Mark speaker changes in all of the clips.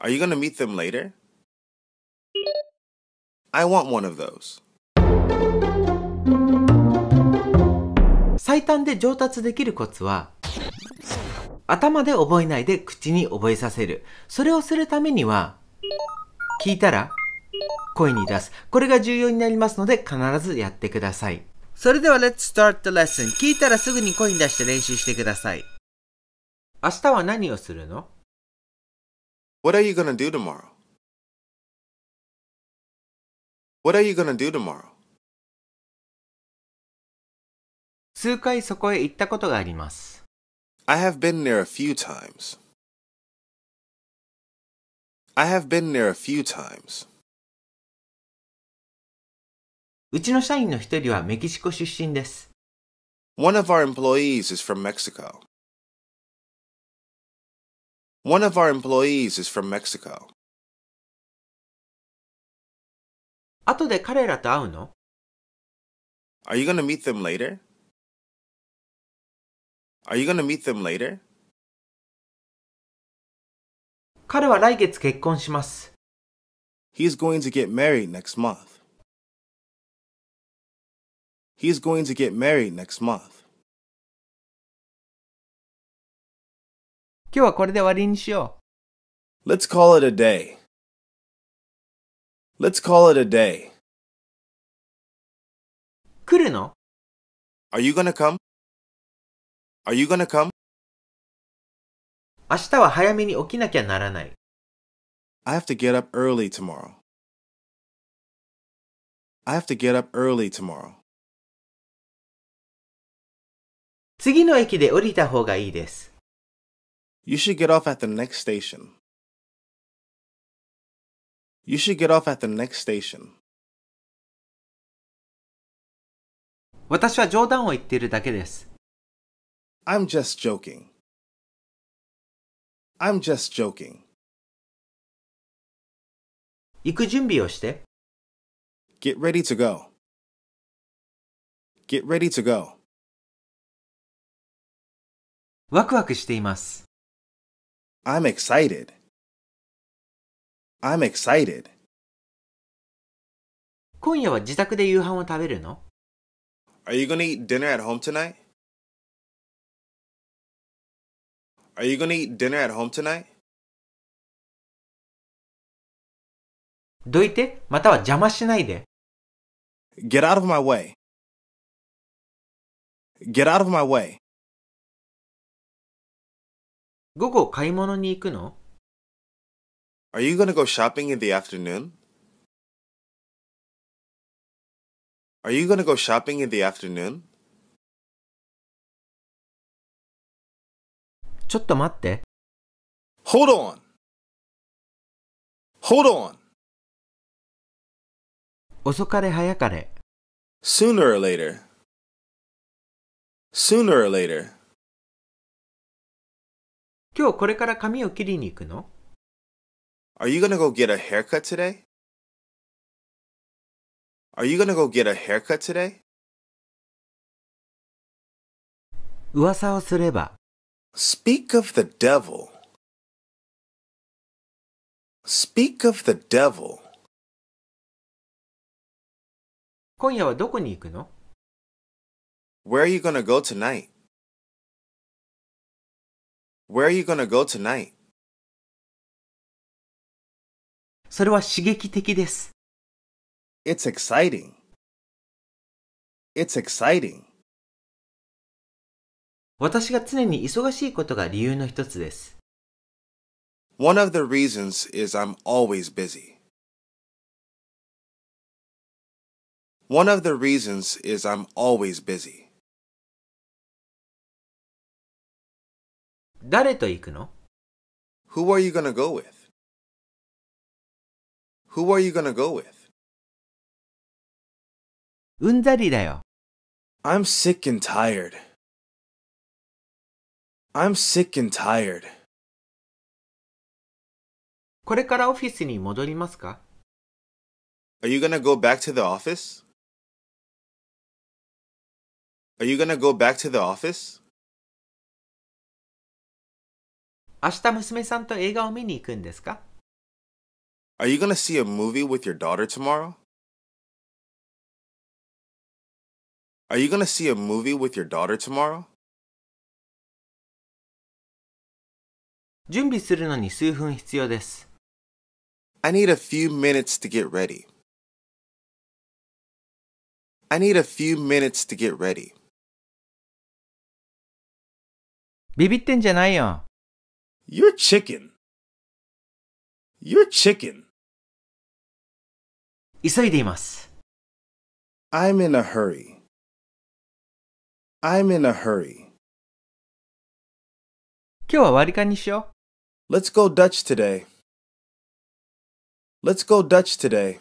Speaker 1: Are you gonna meet them later? I want one of those. 最短で上達できるコツは頭で覚えないで口に覚えさせる。それをするためには聞いたら声に出す。これが重要になりますので必ずやってください。それでは Let's start the lesson. 聞いたらすぐに声に出して練習してください。明日は何をするの What are you going to do tomorrow? What are you going to do tomorrow? 数回そこへ行ったことがあります。I have been there a few times. I have been there a few times. うちの社員の一人はメキシコ出身です。One of our employees is from Mexico. One of our employees is from Mexico. 後で彼らと会うの Are you gonna meet them later? Are you gonna meet them later? 彼は来月結婚します。He's going to get married next month. He's going to get married next month. 今日はこれで終わりにしよう。Let's call it a day. Let's call it a day. 来るの ?Are you gonna come?Are you gonna come? 明日は早めに起きなきゃならない。I have to get up early tomorrow. I have to get up early tomorrow. 次の駅で降りた方がいいです。You should get off at the next station. You should get off at the next station. 私は冗談を言っているだけです。I'm just joking. I'm just joking. 行く準備をして。Get ready to go. Get ready to go. ワクワクしています。I'm excited. I'm excited. 今夜は自宅で夕飯を食べるの Are you gonna eat dinner at home tonight? Are you gonna eat dinner at home tonight? どいて、または邪魔しないで。Get out of my way. Get out of my way. 午後買い物に行くの Are you gonna go shopping in the afternoon? Are you gonna go shopping in the afternoon? ちょっと待って。Hold on! Hold on! 遅かれ早かれ。Sooner or later. Sooner or later. 今日これから髪を切りに行くの Are you gonna go get a haircut today? Are you gonna go get a haircut today? 噂をすれば Speak of the devil. Speak of the devil. 今夜はどこに行くの Where are you gonna go tonight? Where are you gonna go tonight? それは刺激的です。It's exciting. It's exciting. 私が常に忙しいことが理由の一つです。One of the reasons is I'm always busy. One of the reasons is I'm always busy. 誰と行くの ?Who are you gonna go with?Who are you gonna go with? うんざりだよ。I'm sick and tired. I'm sick and tired. これからオフィスに戻りますか Are you gonna go back to the office? Are you gonna go back to the office? 明日娘さんと映画を見に行くんですか Are you gonna see a movie with your daughter tomorrow? Are you gonna see a movie with your daughter tomorrow? 準備するのに数分必要です。I need a few minutes to get ready. I need a few minutes to get ready. ビビってんじゃないよ。You're chicken. You're chicken. 急いでいます。I'm in a hurry. I'm in a hurry. 今日は割り勘にしよう。Let's go Dutch today. Let's go Dutch today.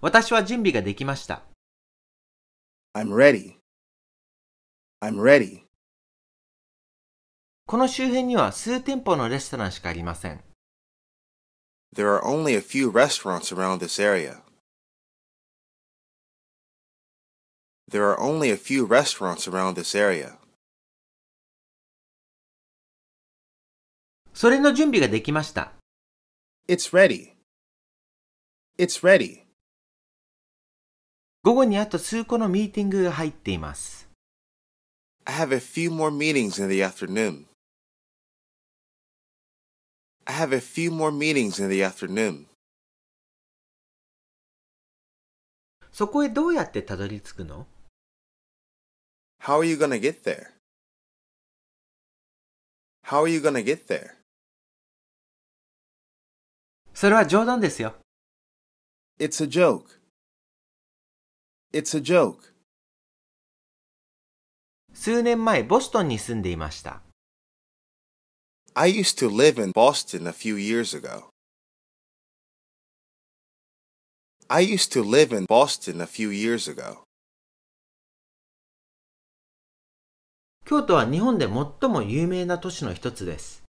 Speaker 1: 私は準備ができました。I'm ready. I'm ready. この周辺には数店舗のレストランしかありません。There are only a few restaurants around this area. There are only a few restaurants around this area. それの準備ができました。It's ready. It's ready. 午後にあと数個のミーティングが入っています。I have a few more meetings in the afternoon. I have a few more meetings in the afternoon. そこへどうやってたどり着くの ?How are you gonna get there?How are you gonna get there? それは冗談ですよ。It's a joke.It's a joke. 数年前、ボストンに住んでいました。I used to live in Boston a few years ago. I used to live in Boston a few years ago. 京都は日本で最も有名な都市の一つです。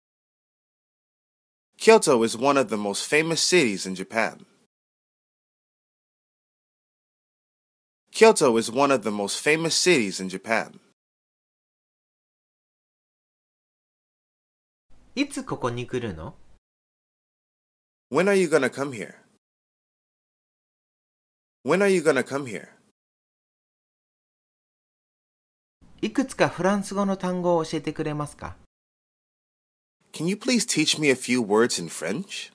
Speaker 1: Kyoto is one of the most famous cities in Japan. Kyoto is one of the most famous cities in Japan. いつここに来るの ?When are you gonna come here?When are you gonna come here? いくつかフランス語の単語を教えてくれますか Can you please teach me a few words in French?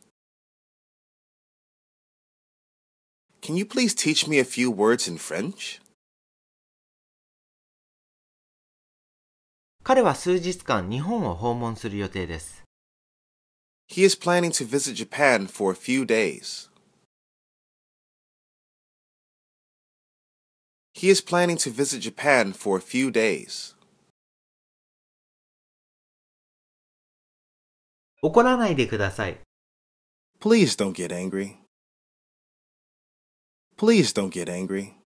Speaker 1: Can you please teach me a few words in French? 彼は数日間日本を訪問する予定です。He is planning to visit Japan for a few days. He is planning to visit Japan for a few days. 怒らないでください。Please don't get angry. Please don't get angry.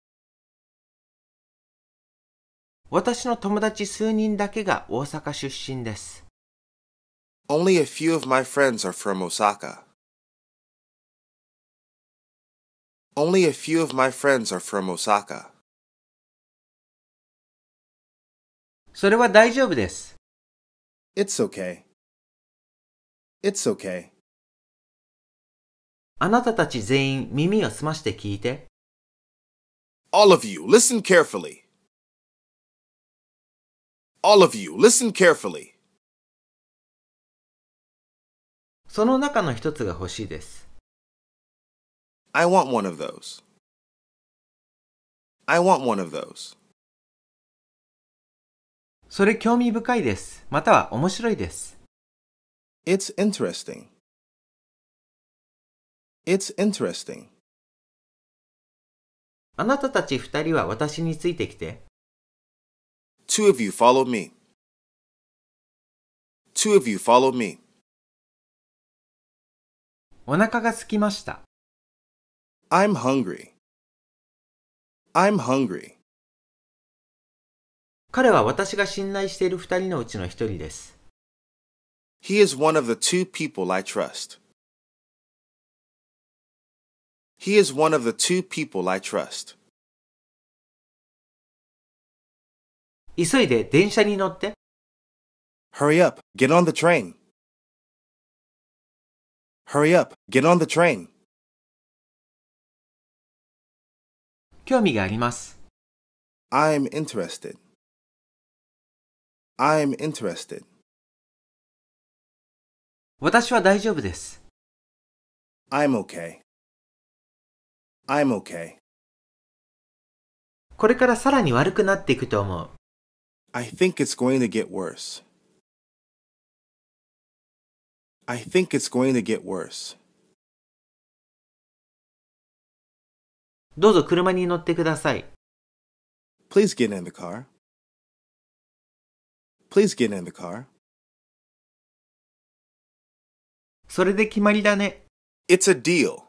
Speaker 1: 私の友達数人だけが大阪出身です。Only a few of my friends are from Osaka. Only a few of my friends are from Osaka. それは大丈夫です。It's okay. It's okay. あなたたち全員耳を澄まして聞いて。All of you, listen carefully. All of you, listen carefully. その中の一つが欲しいです。I want one of those. I want one of those. それ興味深いです。または面白いです。It's interesting. It's interesting. あなたたち二人は私についてきて。Two of you follow me. Two of you follow me. i am hungry. I'm hungry. 彼は私が信頼している二人のうちの一人です。He is one of the two people I trust. He is one of the two people I trust. 急いで電車に乗って。Hurry up, get on the train. Hurry up, get on the train. 興味があります。I'm interested. I'm interested. 私は大丈夫です。I'm okay. I'm okay. これからさらに悪くなっていくと思う。I think it's going to get worse. I think it's going to get worse. どうぞ車に乗ってください。Please get in the car. Please get in the car. それで決まりだね。It's a deal.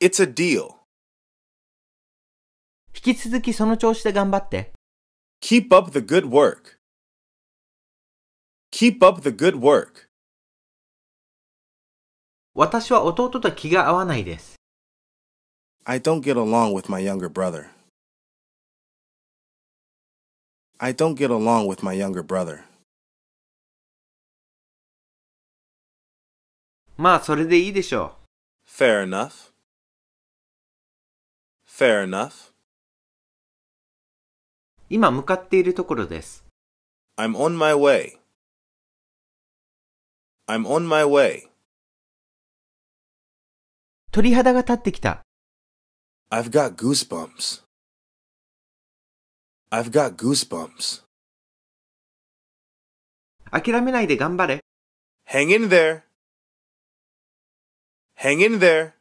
Speaker 1: It's a deal. 引き続きその調子で頑張って。Keep up the good work. Keep up the good work. 私は弟と気が合わないです。I don't get along with my younger brother. I don't get along with my younger brother. まあ、それでいいでしょう。Fair enough. Fair enough. 今向かっているところです。I'm on my way. I'm on my way. 鳥肌が立ってきた。I've got goosebumps. I've got goosebumps. 諦めないで頑張れ。Hang in there. Hang in there.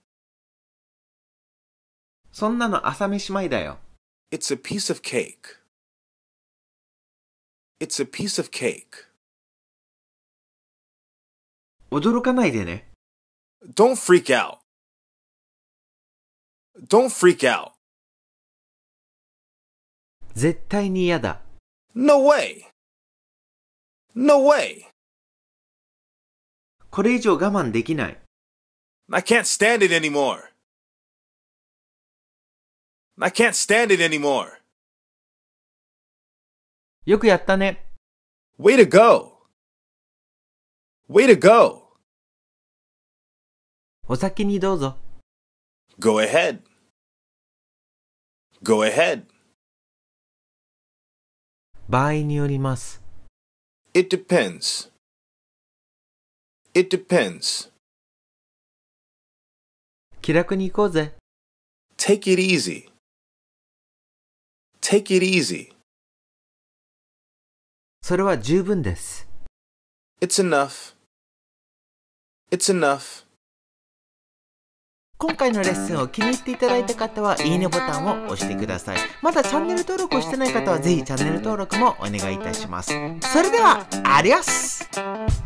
Speaker 1: そんなの朝飯前だよ。It's a piece of cake. It's a piece of cake. 驚かないでね。Don't freak out. Don't freak out. 絶対に嫌だ。No way. No way. これ以上我慢できない。I can't stand it anymore. I can't stand it anymore. よくやったね。Way to go!Way to go! お先にどうぞ。Go ahead! Go ahead! 場合によります。It depends. It depends. 気楽に行こうぜ。Take it easy. Take it easy. それは十分です。It's enough. It's enough. 今回のレッスンを気に入っていただいた方はいいねボタンを押してくださいまだチャンネル登録をしてない方はぜひチャンネル登録もお願いいたしますそれではアディオス